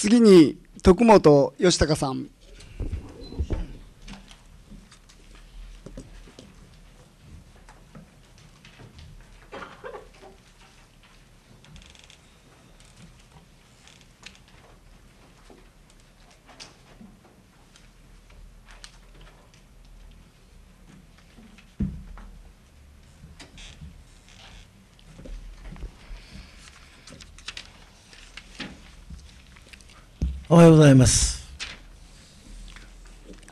次に徳本義孝さんざいます。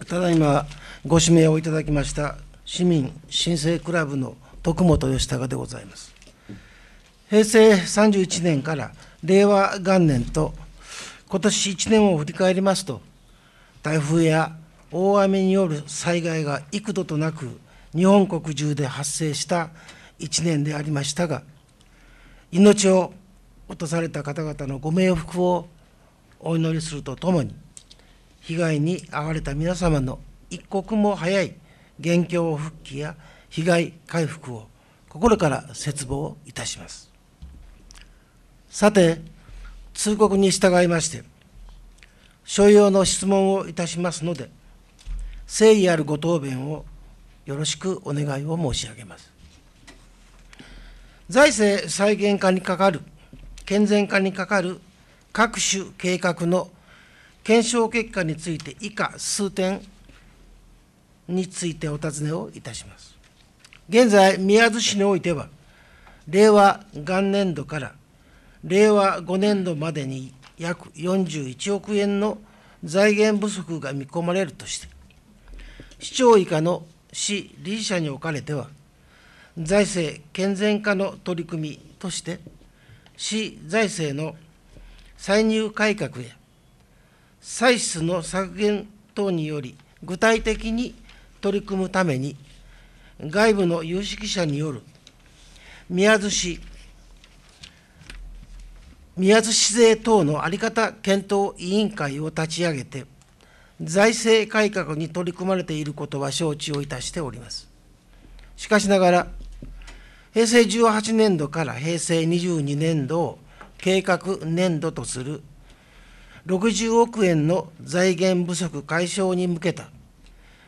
ただいま、ご指名をいただきました市民申請クラブの徳本義孝でございます。平成31年から令和元年と今年1年を振り返りますと、台風や大雨による災害が幾度となく日本国中で発生した1年でありましたが、命を落とされた方々のご冥福をお祈りするとともに、被害に遭われた皆様の一刻も早い現況復帰や被害回復を心から切望いたします。さて、通告に従いまして、所要の質問をいたしますので、誠意あるご答弁をよろしくお願いを申し上げます。財政再現化にかかる、健全化にかかる各種計画の検証結果について以下数点についてお尋ねをいたします。現在、宮津市においては、令和元年度から令和5年度までに約41億円の財源不足が見込まれるとして、市長以下の市理事者におかれては、財政健全化の取り組みとして、市財政の歳入改革や歳出の削減等により具体的に取り組むために外部の有識者による宮津市宮津市税等の在り方検討委員会を立ち上げて財政改革に取り組まれていることは承知をいたしておりますしかしながら平成18年度から平成22年度を計画年度とする60億円の財源不足解消に向けた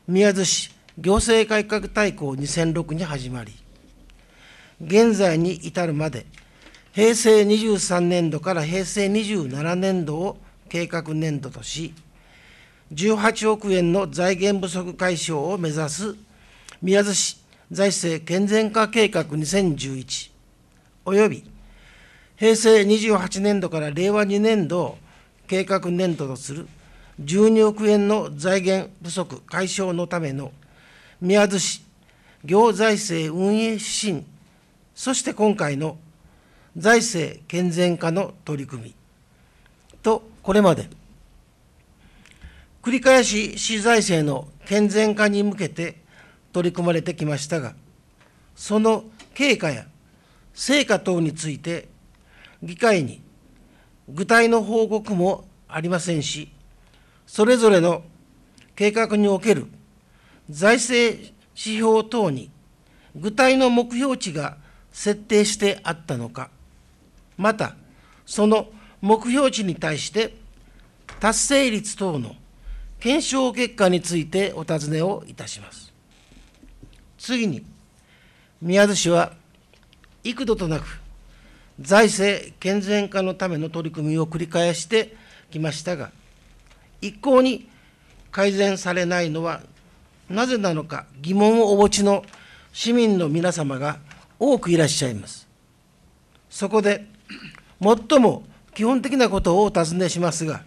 宮津市行政改革大綱2006に始まり、現在に至るまで、平成23年度から平成27年度を計画年度とし、18億円の財源不足解消を目指す宮津市財政健全化計画2011および平成28年度から令和2年度を計画年度とする12億円の財源不足解消のための宮津市行財政運営指針、そして今回の財政健全化の取り組みと、これまで繰り返し市財政の健全化に向けて取り組まれてきましたが、その経過や成果等について議会に具体の報告もありませんし、それぞれの計画における財政指標等に具体の目標値が設定してあったのか、また、その目標値に対して達成率等の検証結果についてお尋ねをいたします。次に、宮津市は幾度となく財政健全化のための取り組みを繰り返してきましたが、一向に改善されないのはなぜなのか疑問をお持ちの市民の皆様が多くいらっしゃいます。そこで、最も基本的なことをお尋ねしますが、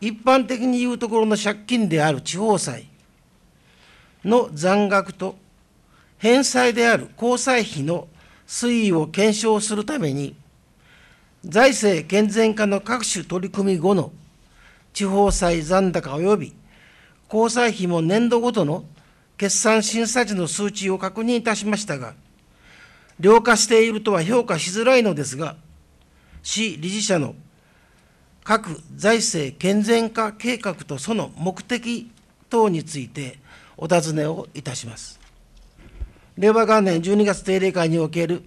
一般的に言うところの借金である地方債の残額と、返済である交際費の推移を検証するために、財政健全化の各種取り組み後の地方債残高及び交際費も年度ごとの決算審査時の数値を確認いたしましたが、量化しているとは評価しづらいのですが、市理事者の各財政健全化計画とその目的等についてお尋ねをいたします。令和元年12月定例会における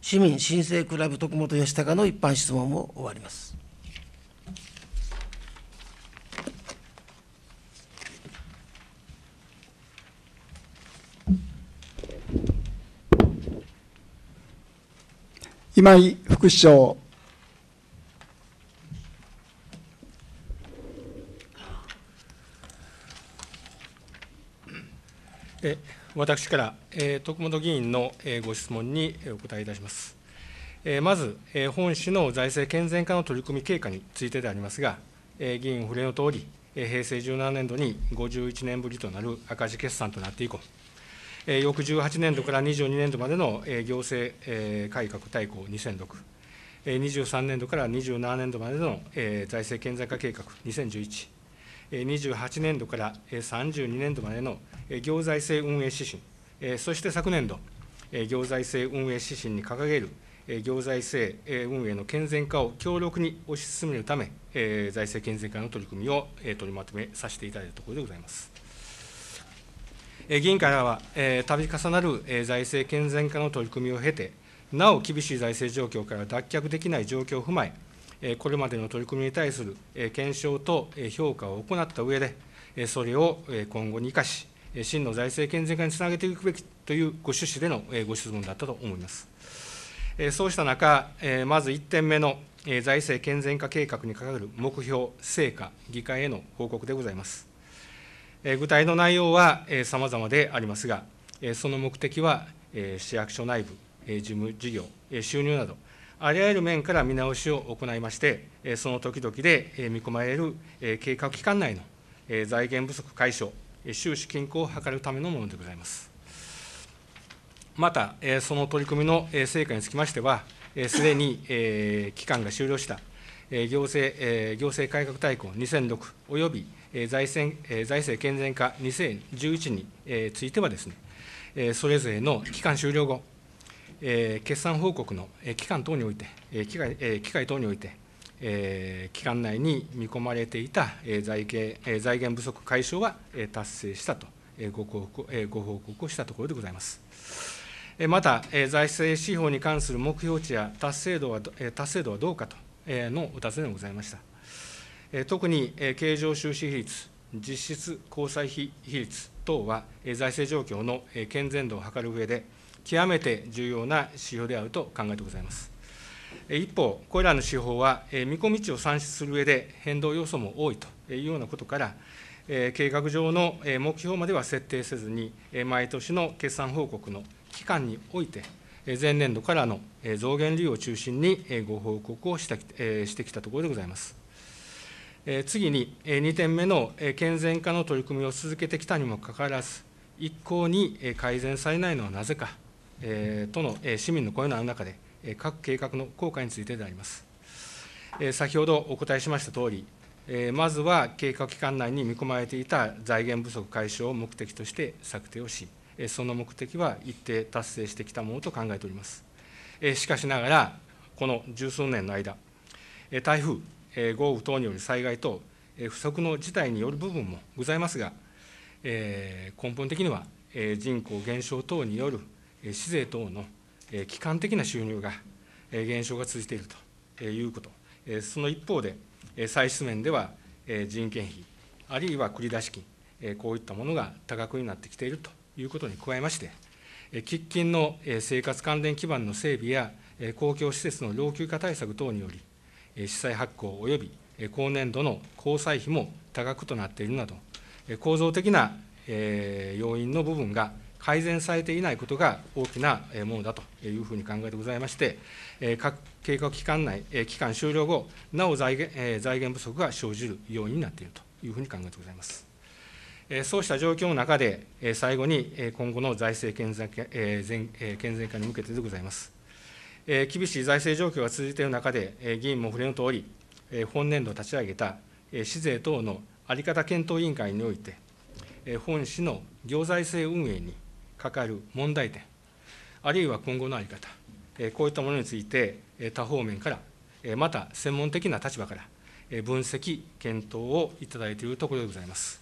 市民申請クラブ徳本義孝の一般質問を終わります。今井副市長。え私から、えー、徳本議員の、えー、ご質問にお答えいたします。えー、まず、えー、本市の財政健全化の取り組み経過についてでありますが、えー、議員触れのとおり、えー、平成17年度に51年ぶりとなる赤字決算となって以降、えー、翌18年度から22年度までの、えー、行政、えー、改革大綱2006、え23年度から27年度までの、え財政健全化計画2011、28年度から32年度までの行財政運営指針、そして昨年度、行財政運営指針に掲げる行財政運営の健全化を強力に推し進めるため、財政健全化の取り組みを取りまとめさせていただいたところでございます。議員からは、度重なる財政健全化の取り組みを経て、なお厳しい財政状況から脱却できない状況を踏まえ、これまでの取り組みに対する検証と評価を行った上で、それを今後に生かし、真の財政健全化につなげていくべきというご趣旨でのご質問だったと思います。そうした中、まず1点目の財政健全化計画に係る目標、成果、議会への報告でございます。具体の内容はさまざまでありますが、その目的は市役所内部、事務事業、収入など、あらゆる面から見直しを行いまして、その時々で見込まれる計画期間内の財源不足解消、収支均衡を図るためのものでございます。また、その取り組みの成果につきましては、すでに期間が終了した行政行政改革大綱2006および財政財政健全化2011についてはですね、それぞれの期間終了後、え決算報告の、え期間等において、え機会え機会等において、え期間内に見込まれていた、え財源、え財源不足解消は、え達成したと、えご報告えご報告をしたところでございます。えまた、え財政指標に関する目標値や達成度は、え達成度はどうかと、えのお尋ねでございました。え特に、え経常収支比率、実質交際費比率等は、え財政状況の、え健全度を図る上で、極めて重要な指標であると考えてございます。一方、これらの指標は、見込み値を算出する上で変動要素も多いというようなことから、計画上の目標までは設定せずに、毎年の決算報告の期間において、前年度からの増減理由を中心にご報告をしたしてきたところでございます。次に、2点目の健全化の取り組みを続けてきたにもかかわらず、一向に改善されないのはなぜか。えとの、え市民の声のある中で、え各計画の効果についてであります。え先ほどお答えしましたとおり、えまずは計画期間内に見込まれていた財源不足解消を目的として策定をし、えその目的は一定達成してきたものと考えております。えしかしながら、この十数年の間、え台風、え豪雨等による災害等、え不測の事態による部分もございますが、え根本的には、え人口減少等による市税等の基幹的な収入が減少が続いているということ、その一方で、歳出面では人件費、あるいは繰り出し金、こういったものが多額になってきているということに加えまして、喫緊の生活関連基盤の整備や公共施設の老朽化対策等により、資債発行及び今年度の交際費も多額となっているなど、構造的な要因の部分が改善されていないことが大きなものだというふうに考えてございまして、各計画期間内、期間終了後、なお財源財源不足が生じる要因になっているというふうに考えてございます。そうした状況の中で、最後に今後の財政健全健全化に向けてでございます。厳しい財政状況が続いている中で、議員も触れのとおり、本年度立ち上げた市税等の在り方検討委員会において、本市の行財政運営にかかる問題点、あるいは今後の在り方、こういったものについて、多方面から、また専門的な立場から、分析、検討をいただいているところでございます。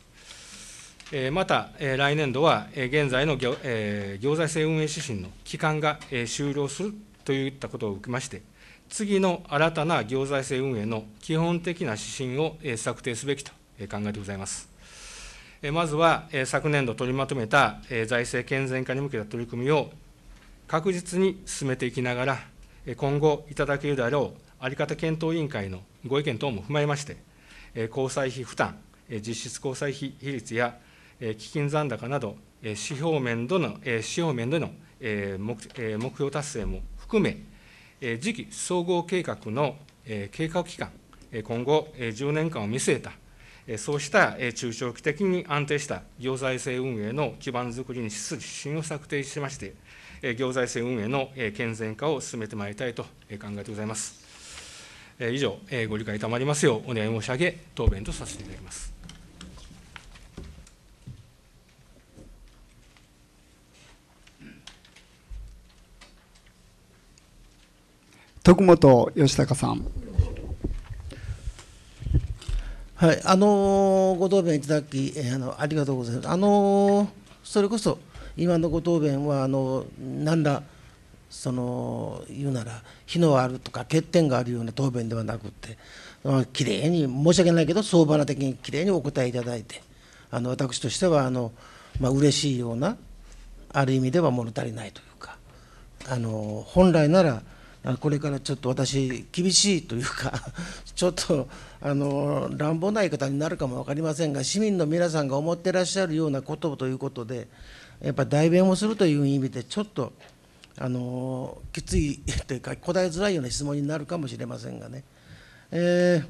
また、来年度は現在の行財政運営指針の期間が終了するといったことを受けまして、次の新たな行財政運営の基本的な指針を策定すべきと考えてございます。まずは昨年度取りまとめた財政健全化に向けた取り組みを確実に進めていきながら、今後いただけるであろう在り方検討委員会のご意見等も踏まえまして、交際費負担、実質交際費比率や基金残高など、指標面での指標面での目標達成も含め、次期総合計画の計画期間、今後10年間を見据えたそうした中長期的に安定した行財政運営の基盤づくりに資する指針を策定しまして、行財政運営の健全化を進めてまいりたいと考えてございます。以上、ご理解賜りますようお願い申し上げ、答弁とさせていただきます。徳本義孝さん。はい、あのー、ご答弁いただき、えー、あのありがとうございます。あのー、それこそ今のご答弁はあのなんだその言うなら火のあるとか欠点があるような答弁ではなくて、まあ、きれいに申し訳ないけど相場な的にきれいにお答えいただいてあの私としてはあの、まあ嬉しいようなある意味では物足りないというかあの本来ならこれからちょっと私、厳しいというか、ちょっとあの乱暴な言い方になるかも分かりませんが、市民の皆さんが思ってらっしゃるようなことということで、やっぱり代弁をするという意味で、ちょっとあのきついというか、答えづらいような質問になるかもしれませんがね。えー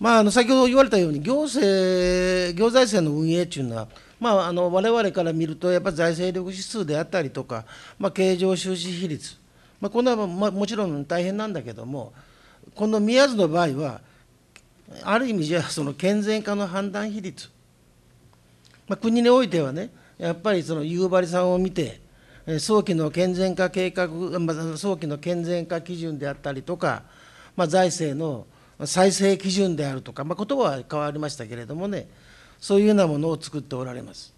まあ、あの先ほど言われたように行政、行財政の運営というのは、まあ、あの我々から見ると、やっぱり財政力指数であったりとか、まあ、経常収支比率、まあ、こんなももちろん大変なんだけどもこの宮津の場合はある意味じゃその健全化の判断比率、まあ、国においてはねやっぱりその夕張さんを見て早期の健全化計画、まあ、早期の健全化基準であったりとか、まあ、財政の再生基準であるとか、まあ、言葉は変わりましたけれどもねそういうようなものを作っておられます。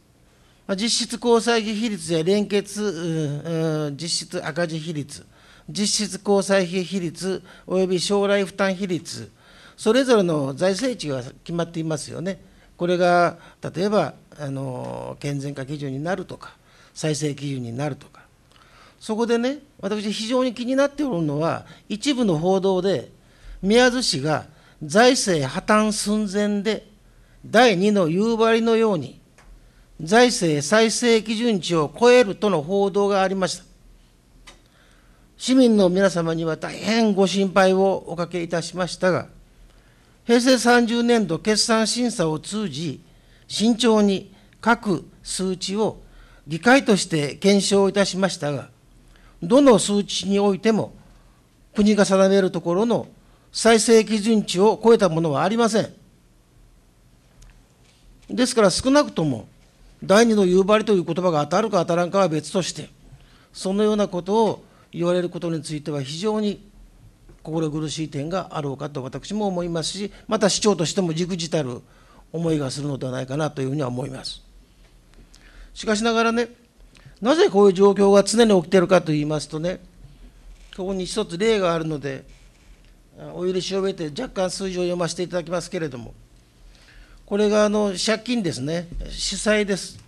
実質交際費比率や連結実質赤字比率、実質交際費比率及び将来負担比率、それぞれの財政値が決まっていますよね。これが例えばあの健全化基準になるとか、再生基準になるとか、そこでね、私、非常に気になっておるのは、一部の報道で、宮津市が財政破綻寸前で、第2の夕張のように、財政再生基準値を超えるとの報道がありました。市民の皆様には大変ご心配をおかけいたしましたが、平成30年度決算審査を通じ、慎重に各数値を議会として検証いたしましたが、どの数値においても、国が定めるところの再生基準値を超えたものはありません。ですから少なくとも、第二の夕張という言葉が当たるか当たらんかは別としてそのようなことを言われることについては非常に心苦しい点があろうかと私も思いますしまた市長としてもじくじたる思いがするのではないかなというふうには思いますしかしながらねなぜこういう状況が常に起きているかと言いますとねここに一つ例があるのでお許しを得て若干数字を読ませていただきますけれどもこれがあの借金ですね、主債です。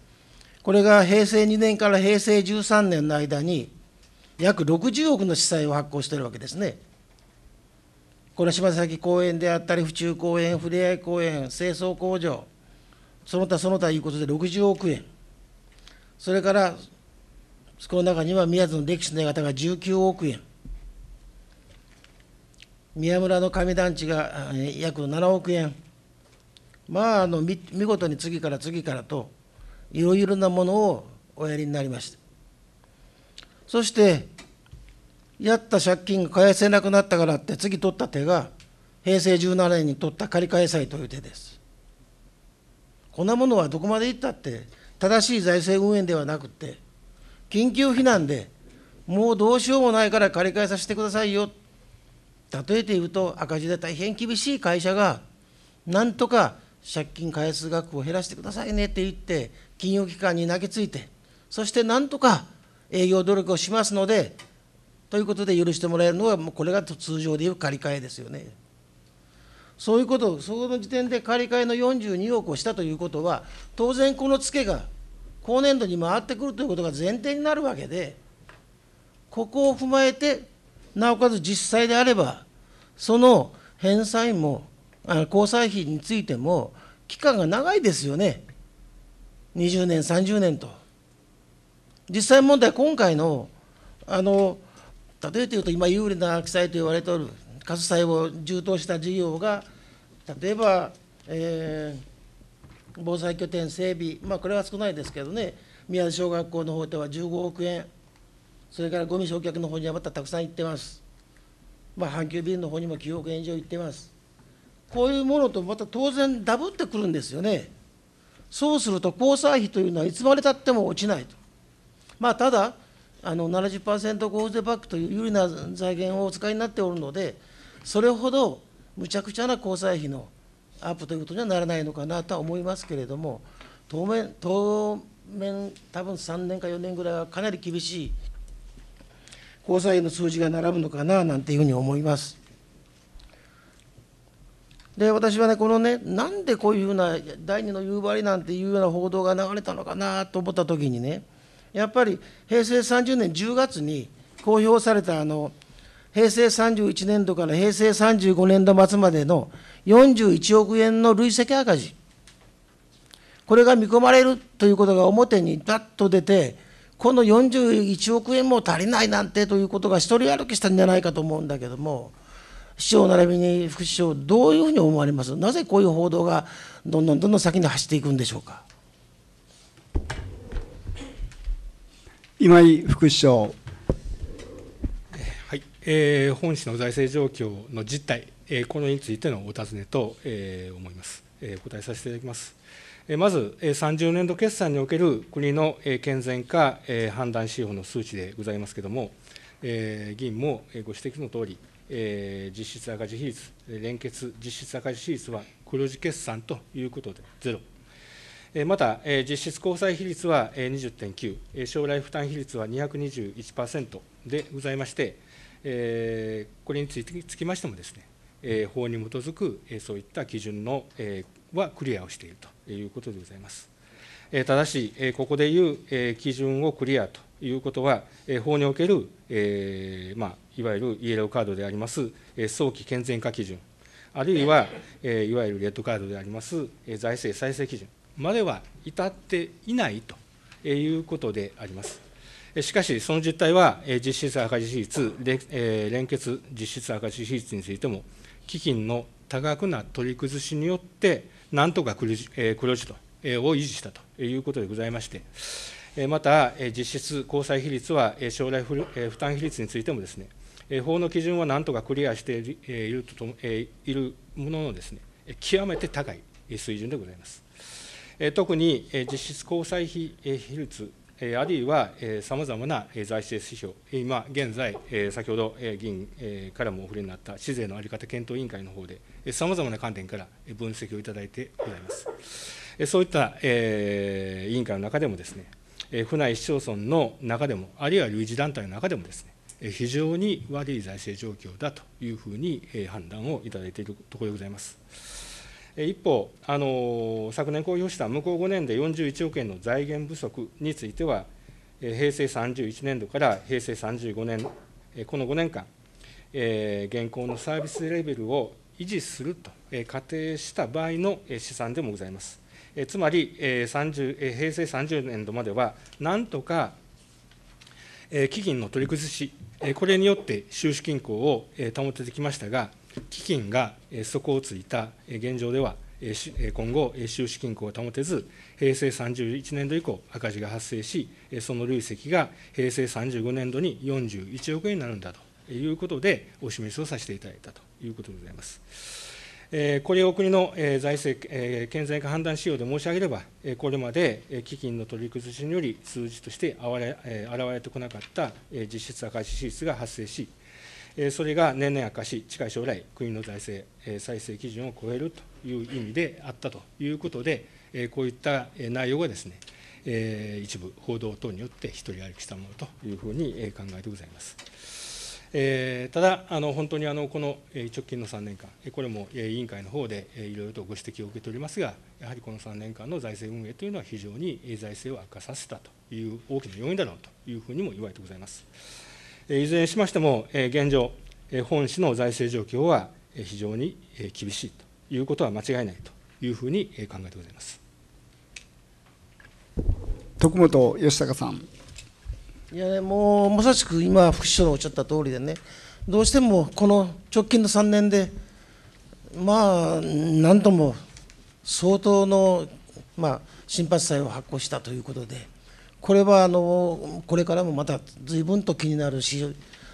これが平成2年から平成13年の間に、約60億の資債を発行しているわけですね。この島崎公園であったり、府中公園、ふれあい公園、清掃工場、その他その他いうことで60億円。それから、この中には宮津の歴史の館が19億円。宮村の上団地が約7億円。まああの見事に次から次からといろいろなものをおやりになりましたそしてやった借金が返せなくなったからって次取った手が平成17年に取った借り返済という手ですこんなものはどこまでいったって正しい財政運営ではなくて緊急避難でもうどうしようもないから借り換えさせてくださいよ例えて言うと赤字で大変厳しい会社がなんとか借金返す額を減らしてくださいねって言って金融機関に投げついてそしてなんとか営業努力をしますのでということで許してもらえるのはもうこれが通常でいう借り換えですよね。そういうことをその時点で借り換えの42億をしたということは当然このツケが後年度に回ってくるということが前提になるわけでここを踏まえてなおかつ実際であればその返済もあの交際費についても期間が長いですよね20年30年と実際問題今回のあの例えて言うと今有利な記載と言われておる過疎債を充当した事業が例えば、えー、防災拠点整備、まあ、これは少ないですけどね宮津小学校の方では15億円それからゴミ焼却の方にはまたたくさん行ってます、まあ、阪急ビルの方にも9億円以上行ってますこういうものとまた当然ダブってくるんですよね。そうすると交際費というのはいつまでたっても落ちないと。まあ、ただあの70%ゴールデバックという有利な財源をお使いになっておるので、それほどむちゃくちゃな交際費のアップということにはならないのかなとは思いますけれども、当面、当面多分3年か4年ぐらいはかなり厳しい交際費の数字が並ぶのかななんていうふうに思います。で私はねこのねなんでこういうふうな第二の夕張なんていうような報道が流れたのかなと思った時にねやっぱり平成30年10月に公表されたあの平成31年度から平成35年度末までの41億円の累積赤字これが見込まれるということが表にパッと出てこの41億円も足りないなんてということが一人歩きしたんじゃないかと思うんだけども。市長並びに副市長、どういうふうに思われます、なぜこういう報道がどんどんどんどん先に走っていくんでしょうか。今井副市長、はいえー、本市の財政状況の実態、えー、このについてのお尋ねと、えー、思います、えー、お答えさせていただきます。えまず、え30年度決算における国のえ健全化え判断指標の数値でございますけれども、え議員もご指摘の通り、えー、実質赤字比率、連結実質赤字比率は黒字決算ということでゼロ。また、実質交際比率は20.9、将来負担比率は221%でございまして、これにつきましてもですね、法に基づくそういった基準のはクリアをしているということでございます。ただし、ここでいう基準をクリアということは、法における、えーまあ、いわゆるイエローカードであります、早期健全化基準、あるいは、えいわゆるレッドカードであります、財政再生基準までは至っていないということであります。しかし、その実態は、実質赤字比率、連結実質赤字比率についても、基金の多額な取り崩しによって、なんとか黒字とを維持したということでございまして、また、実質交際比率は将来負担比率についてもですね、法の基準はなんとかクリアしているといるもののですね、極めて高い水準でございます。特に実質交際費比率、あるいはさまざまな財政指標、今現在、先ほど議員からもお触れになった市税の在り方検討委員会の方で、さまざまな観点から分析をいただいてございます。そういった委員会の中でもですね、府内市町村の中でも、あるいは類似団体の中でもですね、非常に悪い財政状況だというふうに判断をいただいているところでございます。一方、あの昨年公表した向こう5年で41億円の財源不足については、平成31年度から平成35年、この5年間、現行のサービスレベルを維持すると仮定した場合の試算でもございます。えつまり、えーえ平成30年度までは、なんとか、え基金の取り崩し、えこれによって収支均衡を、え保ててきましたが、基金が、え底をついた、え現状では、え今後、収支均衡を保てず、平成31年度以降、赤字が発生し、その累積が平成35年度に41億円になるんだということで、お示しをさせていただいたということでございます。これを国の財政健全化判断仕様で申し上げれば、これまで基金の取り崩しにより、数字として現れてこなかった実質赤字支出が発生し、それが年々悪化し、近い将来、国の財政再生基準を超えるという意味であったということで、こういった内容がですね、一部報道等によって独り歩きしたものというふうに考えてございます。えー、ただ、あの本当にあのこの直近の3年間、これも委員会の方でいろいろとご指摘を受けておりますが、やはりこの3年間の財政運営というのは、非常に財政を悪化させたという大きな要因だろうというふうにも言われてございます。いずれにしましても、現状、本市の財政状況は非常に厳しいということは間違いないというふうに考えてございます。徳本義孝さん。いやもうまさしく今、副首相のおっしゃった通りでね、どうしてもこの直近の3年で、まあ、何とも相当の、まあ、新発債を発行したということで、これはあのこれからもまた随分と気になるし、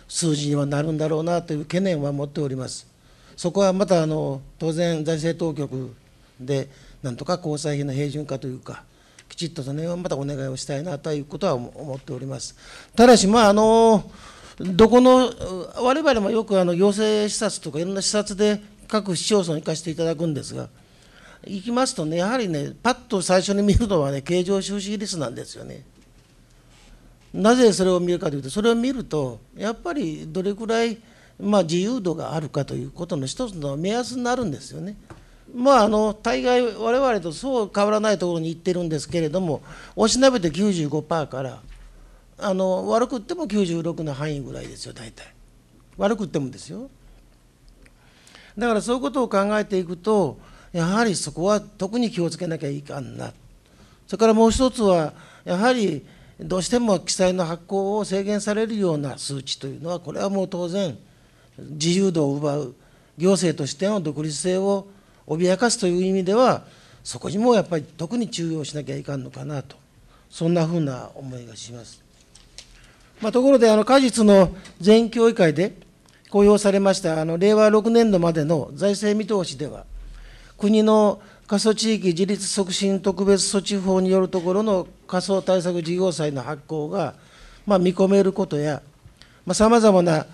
数字にはなるんだろうなという懸念は持っております。そこはまたあの当然、財政当局でなんとか交際費の平準化というか、きちっとその辺はまたお願いをしたいなということは思っております。ただし、まああのどこの我々もよくあの行政視察とかいろんな視察で各市町村行かせていただくんですが行きますとねやはりねパッと最初に見るのはね経常収支率なんですよね。なぜそれを見るかというとそれを見るとやっぱりどれくらいまあ自由度があるかということの一つの目安になるんですよね。まあ、あの大概我々とそう変わらないところに行ってるんですけれどもおしなべて95%からあの悪くっても96の範囲ぐらいですよ大体悪くってもですよだからそういうことを考えていくとやはりそこは特に気をつけなきゃいかんなそれからもう一つはやはりどうしても記載の発行を制限されるような数値というのはこれはもう当然自由度を奪う行政としての独立性を脅かすという意味では、そこにもやっぱり特に注意をしなきゃいかんのかなと、そんなふうな思いがします。まあ、ところで、あの果実の全協議会で公表されましたあの令和6年度までの財政見通しでは、国の過疎地域自立促進特別措置法によるところの過疎対策事業債の発行が、まあ、見込めることや、さまざ、まな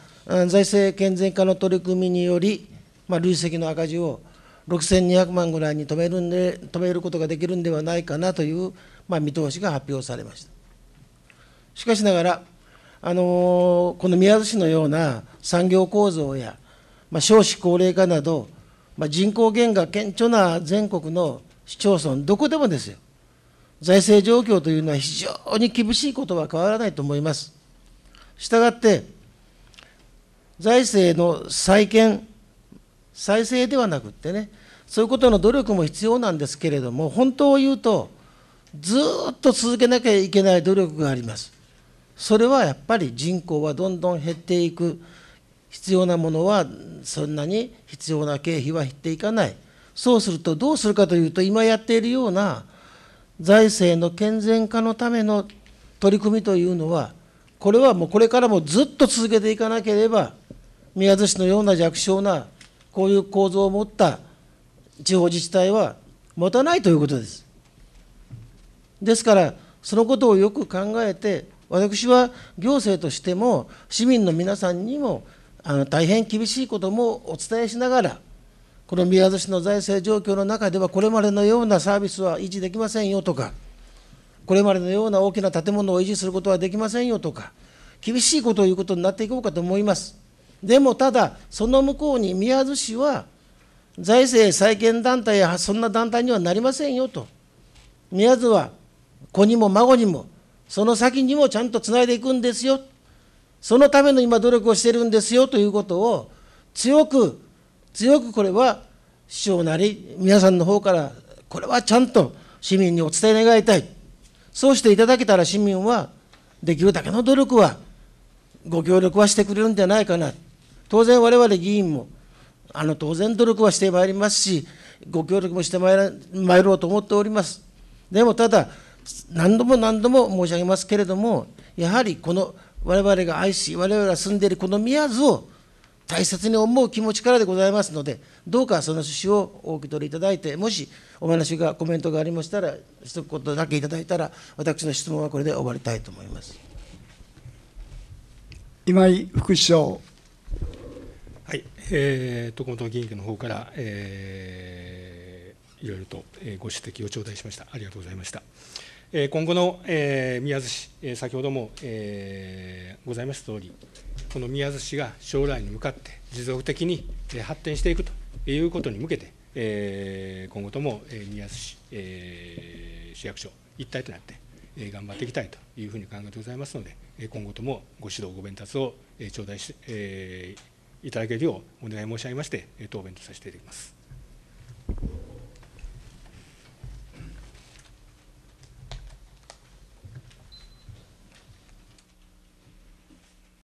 財政健全化の取り組みにより、まあ、累積の赤字を6200万ぐらいに止めるんで止めることができるんではないかなという、まあ、見通しが発表されました。しかしながら、あのこの宮津市のような産業構造や、まあ、少子高齢化など、まあ、人口減が顕著な全国の市町村、どこでもですよ、財政状況というのは非常に厳しいことは変わらないと思います。したがって、財政の再建、再生ではなくってね、そういうことの努力も必要なんですけれども、本当を言うと、ずっと続けなきゃいけない努力があります。それはやっぱり人口はどんどん減っていく、必要なものはそんなに必要な経費は減っていかない。そうするとどうするかというと、今やっているような財政の健全化のための取り組みというのは、これはもうこれからもずっと続けていかなければ、宮津市のような弱小な、こういう構造を持った地方自治体は持たないということです。ですから、そのことをよく考えて、私は行政としても、市民の皆さんにもあの大変厳しいこともお伝えしながら、この宮津市の財政状況の中では、これまでのようなサービスは維持できませんよとか、これまでのような大きな建物を維持することはできませんよとか、厳しいことを言うことになっていこうかと思います。でもただ、その向こうに宮津市は、財政再建団体やそんな団体にはなりませんよと。宮津は子にも孫にも、その先にもちゃんとつないでいくんですよ。そのための今努力をしてるんですよということを強く、強くこれは市長なり皆さんの方からこれはちゃんと市民にお伝え願いたい。そうしていただけたら市民はできるだけの努力はご協力はしてくれるんじゃないかな。当然我々議員もあの当然努力はしてまいりますし、ご協力もしてまいろうと思っております。でもただ、何度も何度も申し上げますけれども、やはりこの我々が愛し、我々が住んでいるこの宮津を大切に思う気持ちからでございますので、どうかその趣旨をお受け取りいただいて、もしお話が、コメントがありましたら、一言だけいただいたら、私の質問はこれで終わりたいと思います。今井副首相はい、えーと、と議員の方から、えー、いろいろとご指摘を頂戴しました。ありがとうございました。今後の、えー、宮津市、先ほども、えー、ございましたとおり、この宮津市が将来に向かって持続的に発展していくということに向けて、えー、今後とも宮津市、えー、市役所一体となって、え頑張っていきたいというふうに考えてございますので、今後ともご指導、ご鞭達を頂戴し、えー、いただけるようお願い申し上げまして、答弁とさせていただきます。